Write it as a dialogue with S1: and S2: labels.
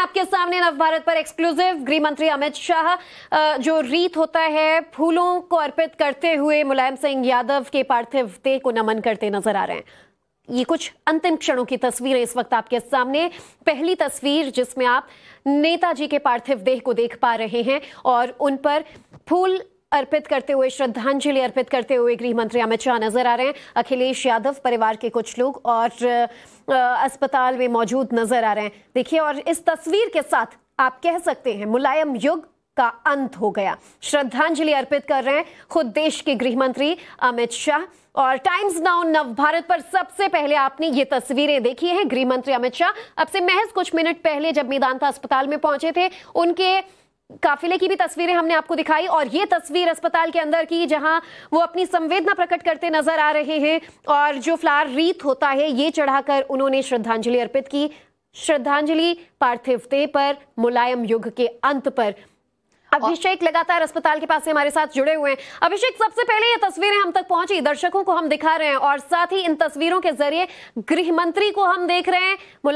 S1: आपके सामने नव भारत पर एक्सक्लूसिव गृह मंत्री अमित शाह जो रीत होता है फूलों को अर्पित करते हुए मुलायम सिंह यादव के पार्थिव देह को नमन करते नजर आ रहे हैं ये कुछ अंतिम क्षणों की तस्वीर है इस वक्त आपके सामने पहली तस्वीर जिसमें आप नेताजी के पार्थिव देह को देख पा रहे हैं और उन पर फूल अर्पित करते हुए श्रद्धांजलि अर्पित करते हुए गृह मंत्री अमित शाह नजर आ रहे हैं अखिलेश यादव परिवार के कुछ लोग और अस्पताल में मौजूद नजर आ रहे हैं देखिए और इस तस्वीर के साथ आप कह सकते हैं मुलायम युग का अंत हो गया श्रद्धांजलि अर्पित कर रहे हैं खुद देश के गृह मंत्री अमित शाह और टाइम्स नाउ नव भारत पर सबसे पहले आपने ये तस्वीरें देखी हैं गृह मंत्री अमित शाह अब से महज कुछ मिनट पहले जब मेदांता अस्पताल में पहुंचे थे उनके काफिले की भी तस्वीरें हमने आपको दिखाई और ये तस्वीर अस्पताल के अंदर की जहां वो अपनी संवेदना प्रकट करते नजर आ रहे हैं और जो फ्लार रीत होता है ये चढ़ाकर उन्होंने श्रद्धांजलि अर्पित की श्रद्धांजलि पार्थिव देह पर मुलायम युग के अंत पर अभिषेक लगातार अस्पताल के पास से हमारे साथ जुड़े हुए हैं अभिषेक सबसे पहले ये तस्वीरें हम तक पहुंची दर्शकों को हम दिखा रहे हैं और साथ ही इन तस्वीरों के जरिए गृह मंत्री को हम देख रहे हैं